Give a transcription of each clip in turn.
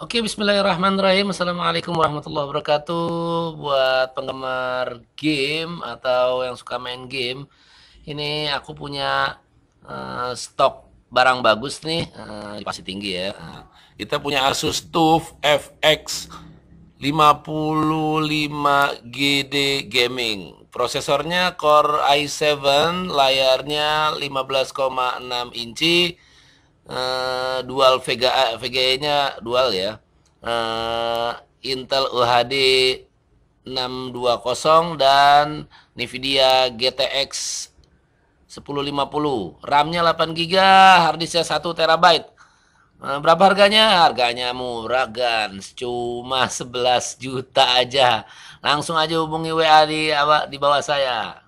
Oke, bismillahirrahmanirrahim. Assalamualaikum warahmatullahi wabarakatuh. Buat penggemar game atau yang suka main game, ini aku punya uh, stok barang bagus nih, uh, pasti tinggi ya. Uh, kita punya Asus TUF FX 55 GD Gaming. Prosesornya Core i7, layarnya 15,6 inci uh, dual VGA eh, VGA-nya dual ya. Uh, Intel UHD 620 dan Nvidia GTX 1050. RAM-nya 8 GB, harddisk-nya 1 TB. Berapa harganya? Harganya murah, gan, Cuma 11 juta aja. Langsung aja hubungi WA di di bawah saya.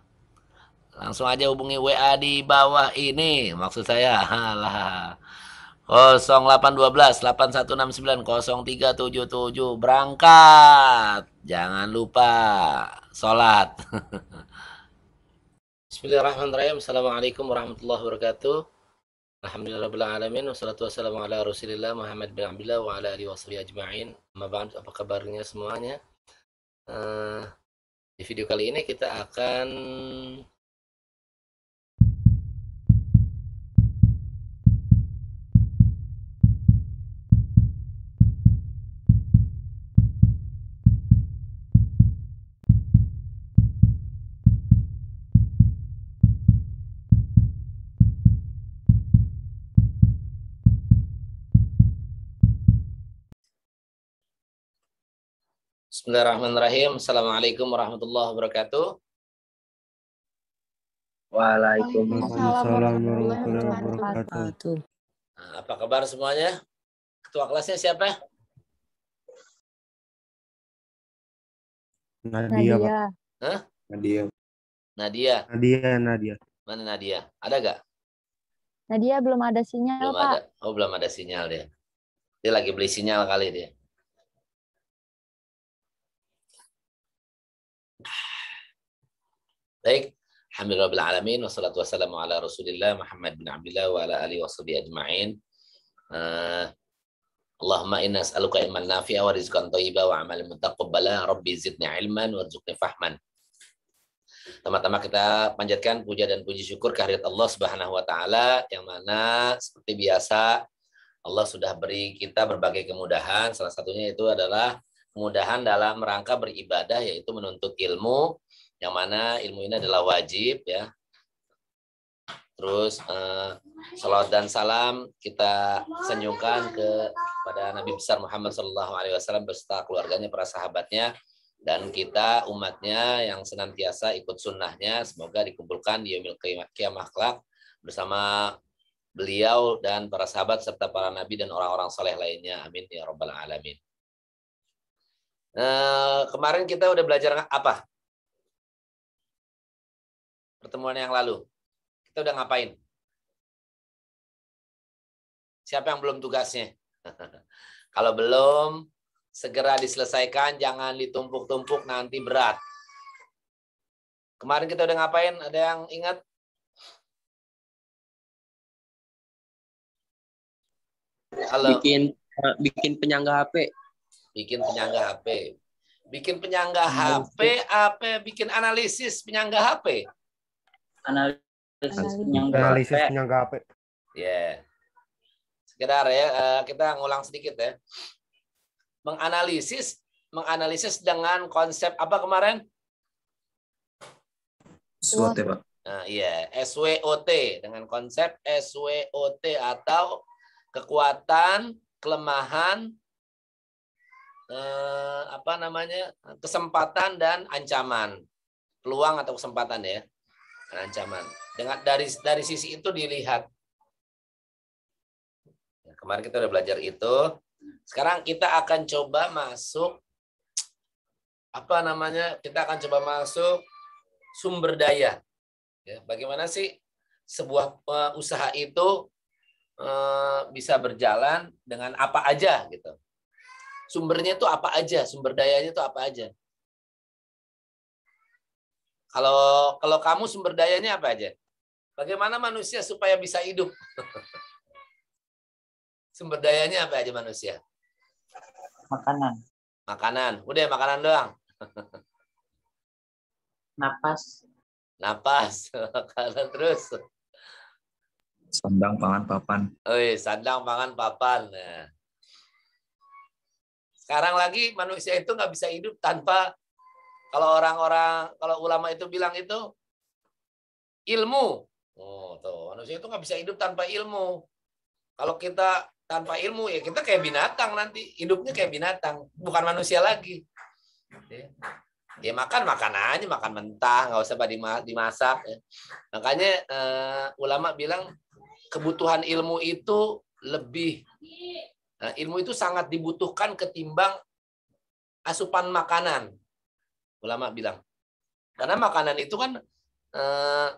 Langsung aja hubungi WA di bawah ini maksud saya. lah. 0812 8169 0377 berangkat. Jangan lupa sholat Bismillahirrahmanirrahim. Assalamualaikum warahmatullahi wabarakatuh. Alhamdulillahirrahmanirrahim wassalatu wassalamu ala Rasulillah Muhammad bin Abdullah wa ala alihi washabihi ajmain. apa kabarnya semuanya? Eh, di video kali ini kita akan Bismillahirrahmanirrahim. Assalamualaikum warahmatullahi wabarakatuh. Waalaikumsalam warahmatullahi wabarakatuh. Nah, apa kabar semuanya? Ketua kelasnya siapa? Nadia, Nadia. Hah? Nadia. Nadia. Nadia, Nadia. Mana Nadia? Ada gak? Nadia belum ada sinyal, belum Pak. Ada. Oh, belum ada sinyal dia. Dia lagi beli sinyal kali dia. Baik, Alhamdulillah alamin wassalatu wassalamu ala Rasulillah Muhammad bin Abdullah wa ala alihi washabihi ajmain. Uh, Allahumma inna as'aluka ilman nafi'a wa rizqan thayyiba wa amalan mutaqabbala. Rabbi zidni ilman warzuqni fahman. tama tama kita panjatkan puja dan puji syukur kehadirat Allah Subhanahu wa taala yang mana seperti biasa Allah sudah beri kita berbagai kemudahan. Salah satunya itu adalah kemudahan dalam rangka beribadah yaitu menuntut ilmu yang mana ilmu ini adalah wajib ya. Terus eh, salawat dan salam kita senyumkan ke pada Nabi besar Muhammad Shallallahu Alaihi Wasallam beserta keluarganya para sahabatnya dan kita umatnya yang senantiasa ikut sunnahnya semoga dikumpulkan di Yomil kiamah kelak bersama beliau dan para sahabat serta para nabi dan orang-orang soleh lainnya amin ya robbal alamin nah, kemarin kita udah belajar apa pertemuan yang lalu. Kita udah ngapain? Siapa yang belum tugasnya? Kalau belum, segera diselesaikan, jangan ditumpuk-tumpuk nanti berat. Kemarin kita udah ngapain? Ada yang ingat? Halo. Bikin eh, bikin penyangga HP. Bikin penyangga HP. Bikin penyangga HP apa bikin analisis penyangga HP? analisis, penyangga analisis penyangga HP. Ya. Yeah. Sekedar ya eh, kita ngulang sedikit ya. Menganalisis menganalisis dengan konsep apa kemarin? SWOT, Pak. Nah, iya, SWOT dengan konsep SWOT atau kekuatan, kelemahan, eh, apa namanya? kesempatan dan ancaman. Peluang atau kesempatan ya ancaman. Dengan dari dari sisi itu dilihat. Ya, kemarin kita udah belajar itu. Sekarang kita akan coba masuk apa namanya? Kita akan coba masuk sumber daya. Ya, bagaimana sih sebuah eh, usaha itu eh, bisa berjalan dengan apa aja gitu? Sumbernya itu apa aja? Sumber dayanya itu apa aja? Kalau kalau kamu sumber dayanya apa aja? Bagaimana manusia supaya bisa hidup? sumber dayanya apa aja manusia? Makanan. Makanan. Udah makanan doang. Napas. Napas. Makanan terus. Sandang, pangan, papan. Oi oh iya, sandang, pangan, papan. Nah. Sekarang lagi manusia itu nggak bisa hidup tanpa kalau orang-orang, kalau ulama itu bilang itu ilmu. Oh, tuh. Manusia itu nggak bisa hidup tanpa ilmu. Kalau kita tanpa ilmu, ya kita kayak binatang nanti. Hidupnya kayak binatang. Bukan manusia lagi. Ya, ya makan, makan aja. Makan mentah, nggak usah dimasak. Ya. Makanya uh, ulama bilang kebutuhan ilmu itu lebih nah, ilmu itu sangat dibutuhkan ketimbang asupan makanan ulama bilang. Karena makanan itu kan eh,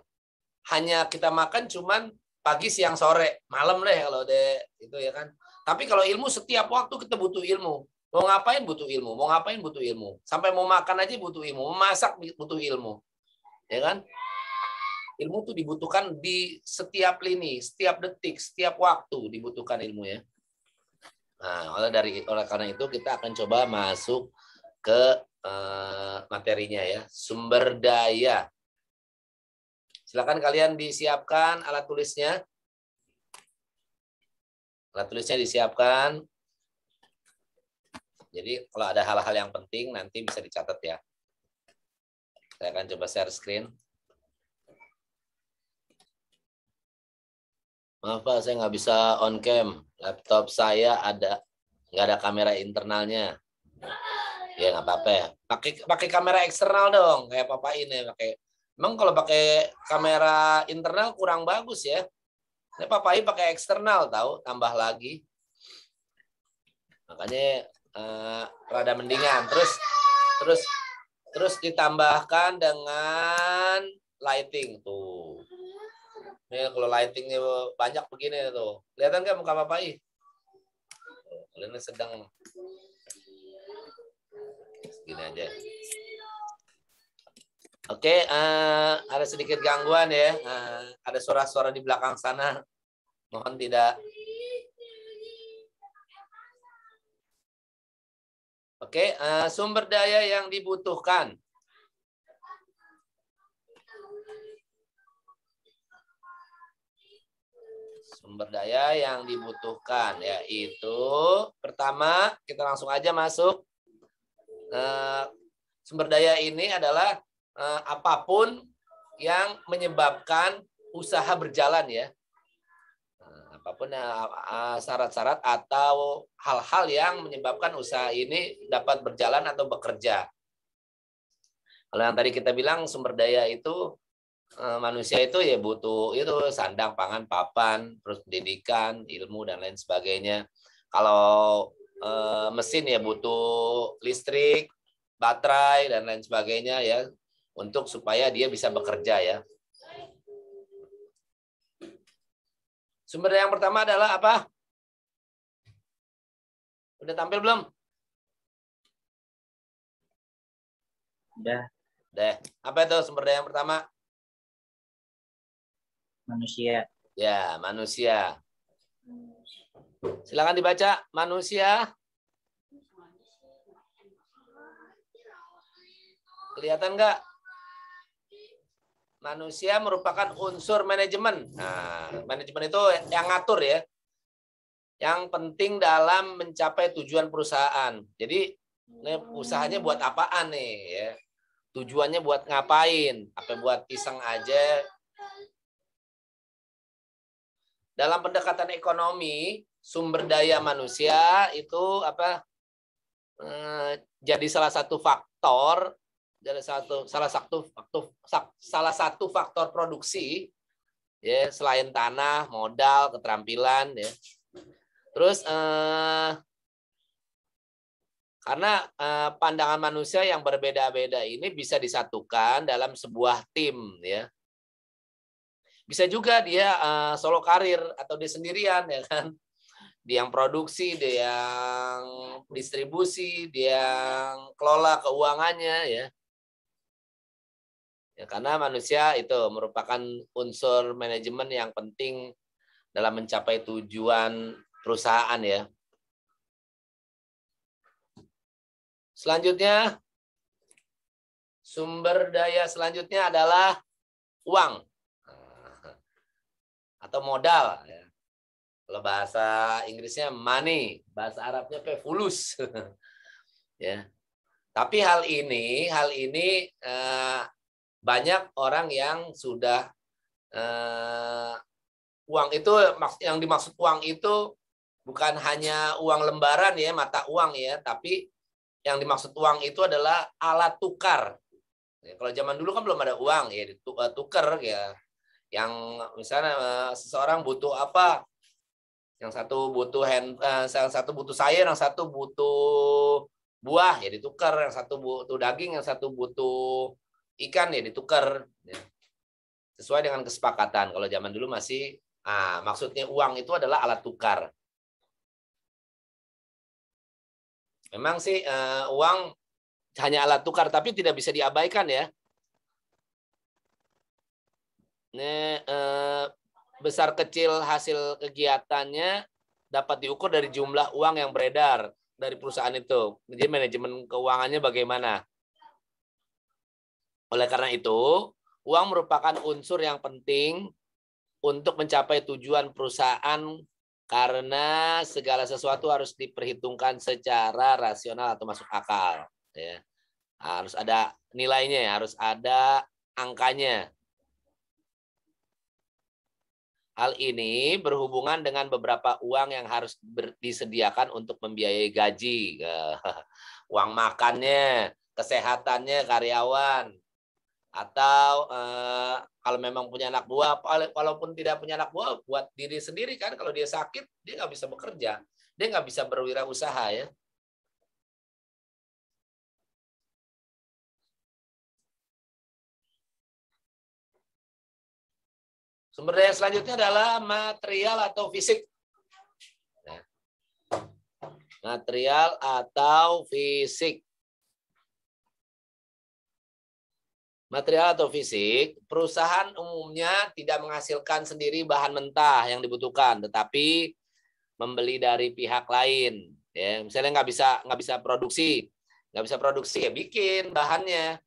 hanya kita makan cuman pagi, siang, sore, malam deh kalau deh itu ya kan. Tapi kalau ilmu setiap waktu kita butuh ilmu. Mau ngapain butuh ilmu, mau ngapain butuh ilmu. Sampai mau makan aja butuh ilmu, mau masak butuh ilmu. Ya kan? Ilmu itu dibutuhkan di setiap lini, setiap detik, setiap waktu dibutuhkan ilmu ya. Nah, oleh dari oleh karena itu kita akan coba masuk ke Eh, materinya ya. Sumber daya. Silakan kalian disiapkan alat tulisnya. Alat tulisnya disiapkan. Jadi kalau ada hal-hal yang penting nanti bisa dicatat ya. Saya akan coba share screen. Maaf Pak, saya nggak bisa on cam. Laptop saya ada nggak ada kamera internalnya. Ya nggak apa-apa ya. Pakai pakai kamera eksternal dong kayak papa ini pakai. Emang kalau pakai kamera internal kurang bagus ya. Ini papa ini pakai eksternal tahu, tambah lagi. Makanya eh, rada mendingan. Terus terus terus ditambahkan dengan lighting tuh. Ini kalau lightingnya banyak begini tuh. Kelihatan nggak muka Papa ini? Kalian sedang gini aja. Oke, okay, uh, eh, ada sedikit gangguan ya. Uh, ada suara-suara di belakang sana. Mohon tidak. Oke, okay, uh, eh, sumber daya yang dibutuhkan. Sumber daya yang dibutuhkan yaitu pertama kita langsung aja masuk Eh, sumber daya ini adalah eh, apapun yang menyebabkan usaha berjalan ya. Nah, apapun syarat-syarat atau hal-hal yang menyebabkan usaha ini dapat berjalan atau bekerja. Kalau yang tadi kita bilang sumber daya itu manusia itu ya butuh itu sandang, pangan, papan, terus pendidikan, ilmu dan lain sebagainya. Kalau Eh, mesin ya butuh listrik, baterai dan lain sebagainya ya untuk supaya dia bisa bekerja ya. Sumber yang pertama adalah apa? Udah tampil belum? Udah. Udah. Apa itu sumber daya yang pertama? Manusia. Ya, manusia. Silakan dibaca manusia. Kelihatan enggak? Manusia merupakan unsur manajemen. Nah, manajemen itu yang ngatur ya. Yang penting dalam mencapai tujuan perusahaan. Jadi ini usahanya buat apaan nih ya? Tujuannya buat ngapain? Apa buat iseng aja, dalam pendekatan ekonomi sumber daya manusia itu apa eh, jadi salah satu faktor satu salah satu faktor salah satu faktor produksi ya selain tanah modal keterampilan ya terus eh, karena eh, pandangan manusia yang berbeda-beda ini bisa disatukan dalam sebuah tim ya bisa juga dia uh, solo karir atau dia sendirian ya kan. Dia yang produksi, dia yang distribusi, dia yang kelola keuangannya ya. Ya karena manusia itu merupakan unsur manajemen yang penting dalam mencapai tujuan perusahaan ya. Selanjutnya, sumber daya selanjutnya adalah uang atau modal. Ya. Kalau bahasa Inggrisnya money, bahasa Arabnya fulus. ya. Tapi hal ini, hal ini eh, banyak orang yang sudah eh, uang itu yang dimaksud uang itu bukan hanya uang lembaran ya, mata uang ya, tapi yang dimaksud uang itu adalah alat tukar. Ya, kalau zaman dulu kan belum ada uang ya, eh, tukar ya yang misalnya eh, seseorang butuh apa yang satu butuh hand uh, yang satu butuh sayur yang satu butuh buah ya ditukar yang satu butuh daging yang satu butuh ikan ya ditukar ya. sesuai dengan kesepakatan kalau zaman dulu masih ah maksudnya uang itu adalah alat tukar memang sih uh, uang hanya alat tukar tapi tidak bisa diabaikan ya ini eh, besar kecil hasil kegiatannya dapat diukur dari jumlah uang yang beredar dari perusahaan itu. Jadi manajemen keuangannya bagaimana? Oleh karena itu, uang merupakan unsur yang penting untuk mencapai tujuan perusahaan karena segala sesuatu harus diperhitungkan secara rasional atau masuk akal ya harus ada nilainya harus ada angkanya Hal ini berhubungan dengan beberapa uang yang harus disediakan untuk membiayai gaji, uang makannya, kesehatannya karyawan, atau eh, kalau memang punya anak buah, walaupun tidak punya anak buah, buat diri sendiri kan, kalau dia sakit dia nggak bisa bekerja, dia nggak bisa berwirausaha ya. Sumber daya selanjutnya adalah material atau fisik. Ya. material atau fisik. Material atau fisik, perusahaan umumnya tidak menghasilkan sendiri bahan mentah yang dibutuhkan, tetapi membeli dari pihak lain. Ya, misalnya nggak bisa nggak bisa produksi, nggak bisa produksi ya bikin bahannya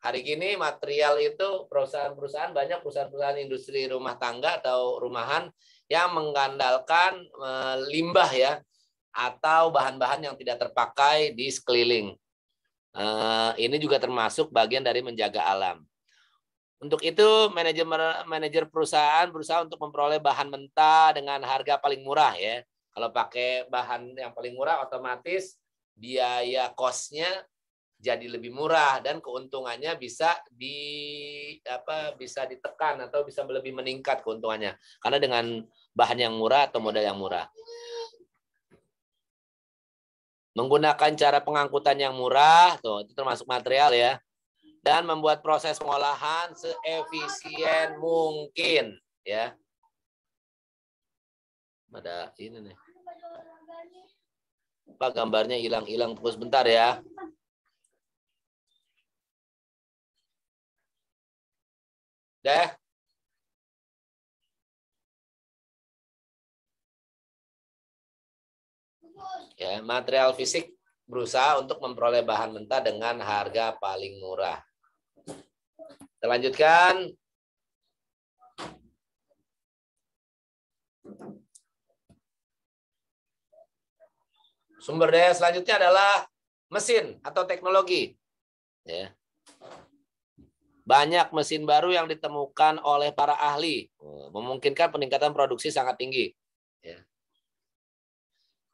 hari ini material itu perusahaan-perusahaan banyak perusahaan-perusahaan industri rumah tangga atau rumahan yang mengandalkan eh, limbah ya atau bahan-bahan yang tidak terpakai di sekeliling. Eh, ini juga termasuk bagian dari menjaga alam. Untuk itu manajer manajer perusahaan berusaha untuk memperoleh bahan mentah dengan harga paling murah ya. Kalau pakai bahan yang paling murah otomatis biaya kosnya jadi lebih murah dan keuntungannya bisa di apa bisa ditekan atau bisa lebih meningkat keuntungannya karena dengan bahan yang murah atau modal yang murah. Menggunakan cara pengangkutan yang murah, tuh itu termasuk material ya. Dan membuat proses pengolahan seefisien mungkin, ya. Ada ini nih. Pak gambarnya hilang-hilang terus bentar ya. deh ya? material fisik berusaha untuk memperoleh bahan mentah dengan harga paling murah. Kita lanjutkan. Sumber daya selanjutnya adalah mesin atau teknologi. Ya. Banyak mesin baru yang ditemukan oleh para ahli, eh, memungkinkan peningkatan produksi sangat tinggi. Ya.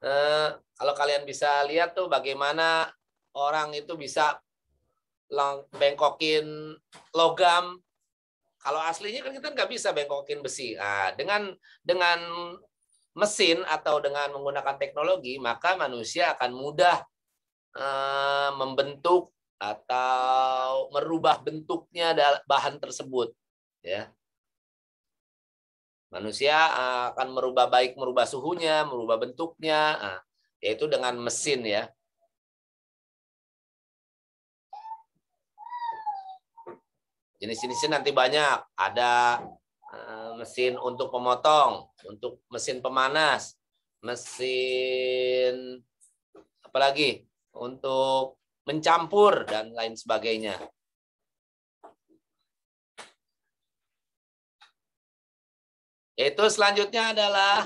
Eh, kalau kalian bisa lihat tuh bagaimana orang itu bisa bengkokin logam. Kalau aslinya kan kita nggak bisa bengkokin besi. Nah, dengan dengan mesin atau dengan menggunakan teknologi, maka manusia akan mudah eh, membentuk atau merubah bentuknya bahan tersebut ya manusia ah, akan merubah baik merubah suhunya merubah bentuknya ah, yaitu dengan mesin ya jenis-jenisnya nanti banyak ada ah, mesin untuk pemotong untuk mesin pemanas mesin apalagi untuk mencampur dan lain sebagainya. Itu selanjutnya adalah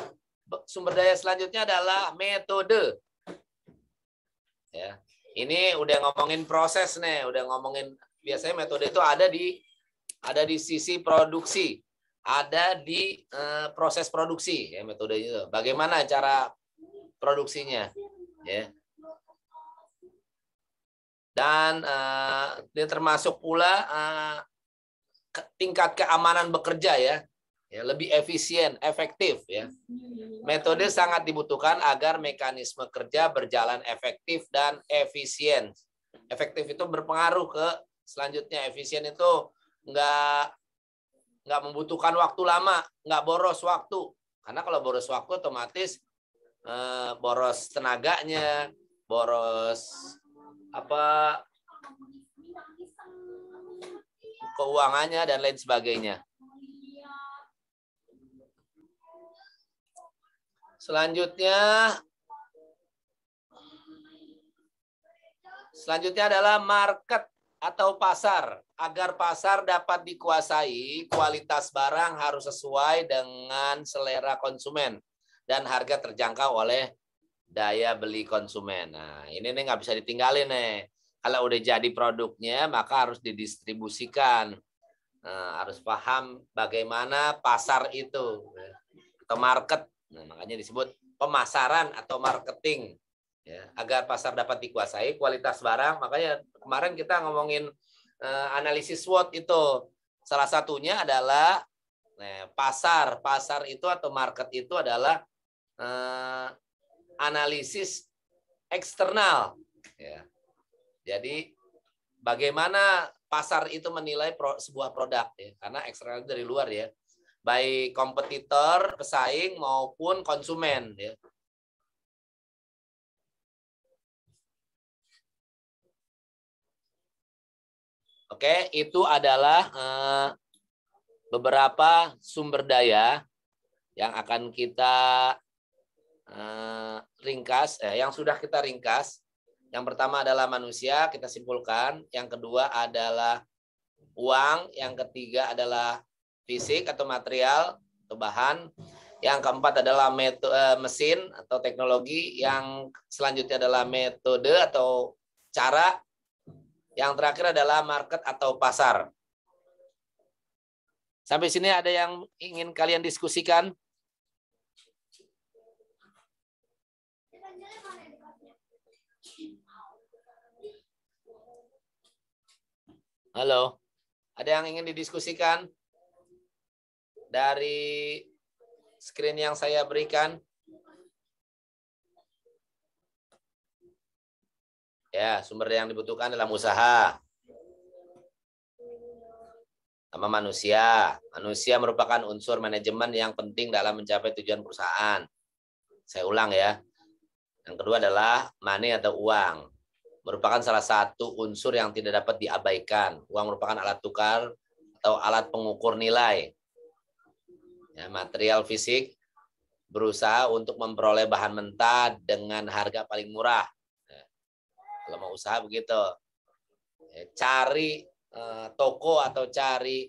sumber daya selanjutnya adalah metode. Ya. Ini udah ngomongin proses nih, udah ngomongin biasanya metode itu ada di ada di sisi produksi, ada di e, proses produksi ya metodenya. Bagaimana cara produksinya? Ya dan uh, dia termasuk pula uh, tingkat keamanan bekerja ya ya lebih efisien efektif ya metode sangat dibutuhkan agar mekanisme kerja berjalan efektif dan efisien efektif itu berpengaruh ke selanjutnya efisien itu nggak nggak membutuhkan waktu lama nggak boros waktu karena kalau boros waktu otomatis eh, boros tenaganya boros apa keuangannya dan lain sebagainya. Selanjutnya Selanjutnya adalah market atau pasar. Agar pasar dapat dikuasai, kualitas barang harus sesuai dengan selera konsumen dan harga terjangkau oleh daya beli konsumen. Nah, ini nih nggak bisa ditinggalin nih. Kalau udah jadi produknya, maka harus didistribusikan. Nah, harus paham bagaimana pasar itu ya. atau market. Nah, makanya disebut pemasaran atau marketing ya, agar pasar dapat dikuasai kualitas barang. Makanya kemarin kita ngomongin eh, analisis SWOT itu salah satunya adalah nah, pasar. Pasar itu atau market itu adalah eh, analisis eksternal. Ya. Jadi bagaimana pasar itu menilai pro, sebuah produk ya, karena eksternal dari luar ya, baik kompetitor, pesaing maupun konsumen ya. Oke, itu adalah eh, beberapa sumber daya yang akan kita Eh, ringkas, eh, yang sudah kita ringkas. Yang pertama adalah manusia, kita simpulkan. Yang kedua adalah uang. Yang ketiga adalah fisik atau material atau bahan. Yang keempat adalah metode eh, mesin atau teknologi. Yang selanjutnya adalah metode atau cara. Yang terakhir adalah market atau pasar. Sampai sini ada yang ingin kalian diskusikan? Halo. Ada yang ingin didiskusikan? Dari screen yang saya berikan. Ya, sumber yang dibutuhkan dalam usaha. Sama manusia. Manusia merupakan unsur manajemen yang penting dalam mencapai tujuan perusahaan. Saya ulang ya. Yang kedua adalah money atau uang merupakan salah satu unsur yang tidak dapat diabaikan. Uang merupakan alat tukar atau alat pengukur nilai. Ya, material fisik berusaha untuk memperoleh bahan mentah dengan harga paling murah. Ya, kalau mau usaha begitu, ya, cari eh, toko atau cari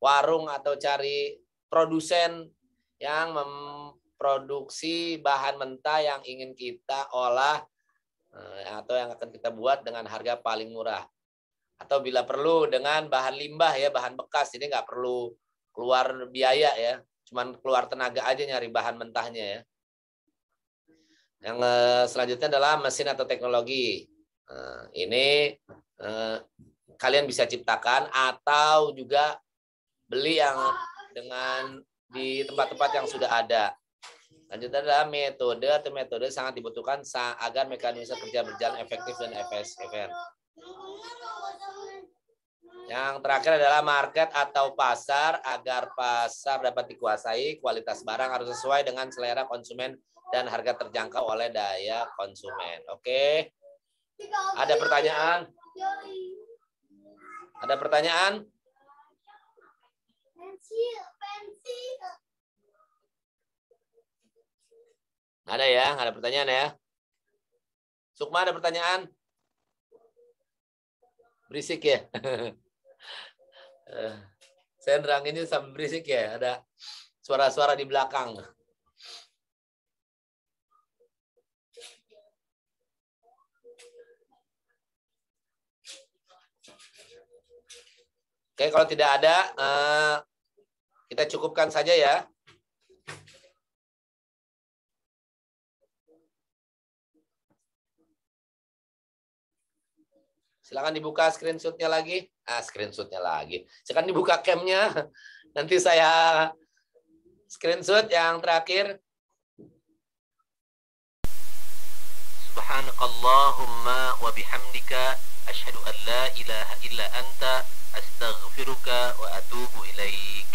warung atau cari produsen yang memproduksi bahan mentah yang ingin kita olah Eh, atau yang akan kita buat dengan harga paling murah atau bila perlu dengan bahan limbah ya bahan bekas ini nggak perlu keluar biaya ya cuman keluar tenaga aja nyari bahan mentahnya ya yang eh, selanjutnya adalah mesin atau teknologi eh, ini kalian bisa ciptakan atau juga beli yang dengan di tempat-tempat yang sudah ada Lanjutan adalah metode atau metode sangat dibutuhkan agar mekanisme kerja berjalan efektif dan efisien. Yang terakhir adalah market atau pasar agar pasar dapat dikuasai, kualitas barang harus sesuai dengan selera konsumen dan harga terjangkau oleh daya konsumen. Oke. Ada pertanyaan? Ada pertanyaan? Pensil, pensil. ada ya? Nggak ada pertanyaan ya? Sukma ada pertanyaan? Berisik ya? Eh, saya ini sambil berisik ya? Ada suara-suara di belakang. Oke, kalau tidak ada, eh, kita cukupkan saja ya. Silahkan dibuka screenshotnya lagi. Ah, screenshotnya lagi. Silahkan dibuka camnya. Nanti saya screenshot yang terakhir. Subhanakallahumma wa bihamdika asyhadu an la ilaha illa anta astaghfiruka wa atubu ilaik.